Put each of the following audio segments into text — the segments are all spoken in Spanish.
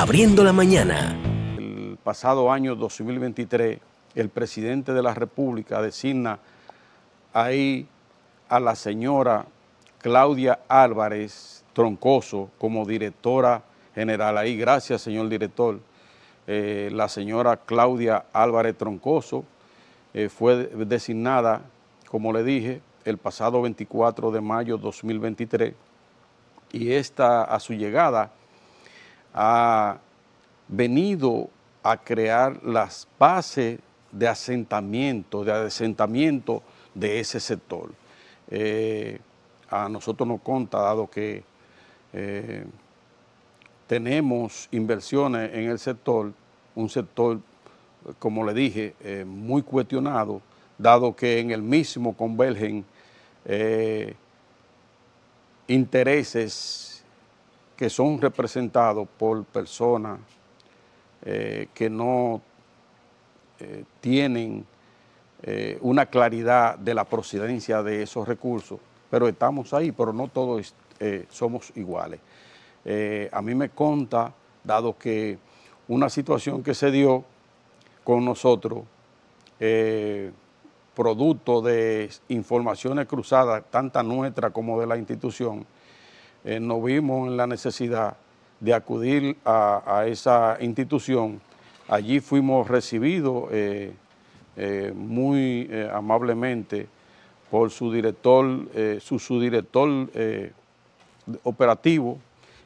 Abriendo la mañana. El pasado año 2023, el presidente de la República designa ahí a la señora Claudia Álvarez Troncoso como directora general. Ahí, gracias, señor director. Eh, la señora Claudia Álvarez Troncoso eh, fue designada, como le dije, el pasado 24 de mayo 2023 y esta a su llegada ha venido a crear las bases de asentamiento, de asentamiento de ese sector. Eh, a nosotros nos conta, dado que eh, tenemos inversiones en el sector, un sector, como le dije, eh, muy cuestionado, dado que en el mismo convergen intereses que son representados por personas eh, que no eh, tienen eh, una claridad de la procedencia de esos recursos, pero estamos ahí, pero no todos somos iguales. a mí me conta, dado que una situación que se dio con nosotros, producto de informaciones cruzadas, tanta nuestra como de la institución, eh, no nos vimos en la necesidad de acudir a, esa institución. Allí fuimos recibidos eh, eh, muy amablemente por su director, su subdirector operativo,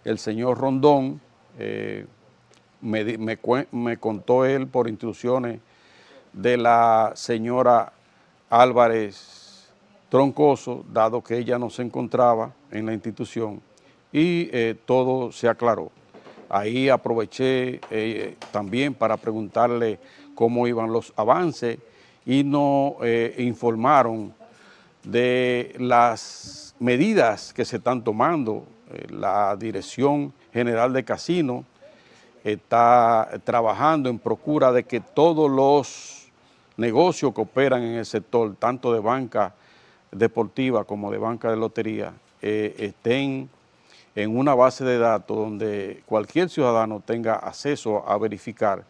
el señor Rondón. me contó él por instrucciones de la señora Álvarez Troncoso, dado que ella no se encontraba en la institución y eh, todo se aclaró. Ahí aproveché eh, también para preguntarle cómo iban los avances y nos eh, informaron de las medidas que se están tomando. la Dirección General de Casino está trabajando en procura de que todos los negocios que operan en el sector, tanto de banca deportiva como de banca de lotería, estén en una base de datos donde cualquier ciudadano tenga acceso a verificar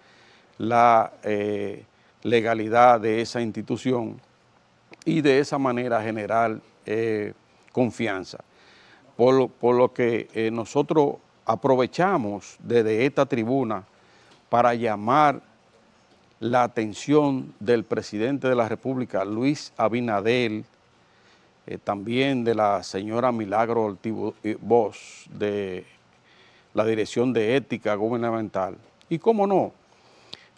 la eh, legalidad de esa institución y de esa manera generar eh, confianza. Por lo, que eh, nosotros aprovechamos desde esta tribuna para llamar la atención del presidente de la República, Luis Abinadel, eh, también de la señora Milagro voz eh, de la Dirección de Ética Gubernamental, y cómo no,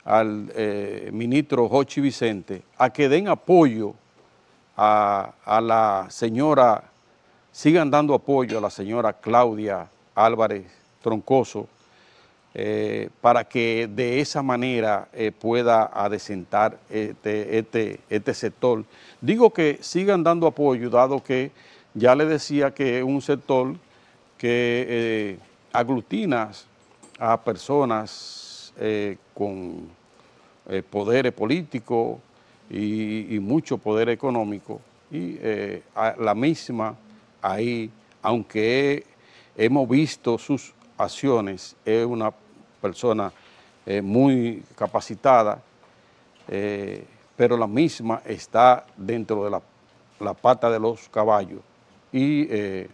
al eh, ministro Jochi Vicente, a que den apoyo a la señora, sigan dando apoyo a la señora Claudia Álvarez Troncoso, eh, para que de esa manera eh, pueda adecentar este, este, este, sector. Digo que sigan dando apoyo, dado que ya le decía que es un sector que eh, aglutina a personas con poderes político y, mucho poder económico, y la misma ahí, aunque hemos visto sus acciones, es una persona eh, muy capacitada, eh, pero la misma está dentro de la, pata de los caballos y eh,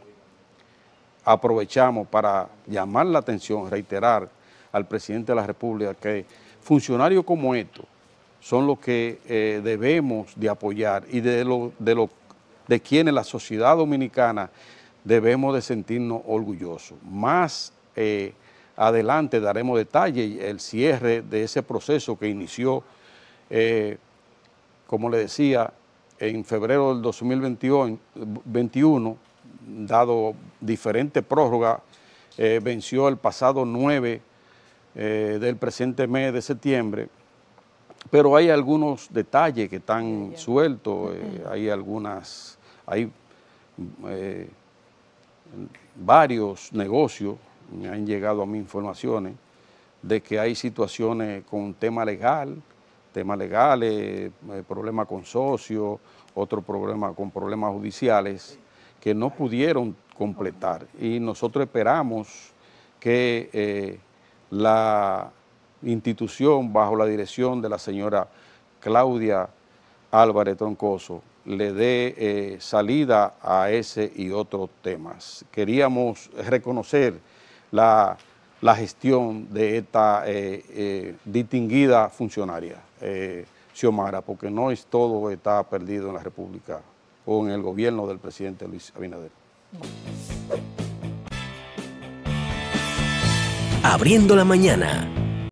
aprovechamos para llamar la atención, reiterar al presidente de la República que funcionarios como estos son los que debemos de apoyar y de, lo, de, de quienes la sociedad dominicana debemos de sentirnos orgullosos. Más adelante daremos detalle, el cierre de ese proceso que inició, eh, como le decía, en febrero del 2021, dado diferente prórroga, eh, venció el pasado 9 eh, del presente mes de septiembre, pero hay algunos detalles que están sueltos, hay algunas, hay varios negocios me han llegado a mí informaciones de que hay situaciones con tema legal, temas legales, eh, problemas con socios, otro problema con problemas judiciales que no pudieron completar. Y nosotros esperamos que eh, la institución, bajo la dirección de la señora Claudia Álvarez Troncoso, le dé eh, salida a ese y otros temas. Queríamos reconocer la, la gestión de esta eh, eh, distinguida funcionaria, eh, Xiomara, porque no es todo está perdido en la República o en el gobierno del presidente Luis Abinader. Abriendo la mañana.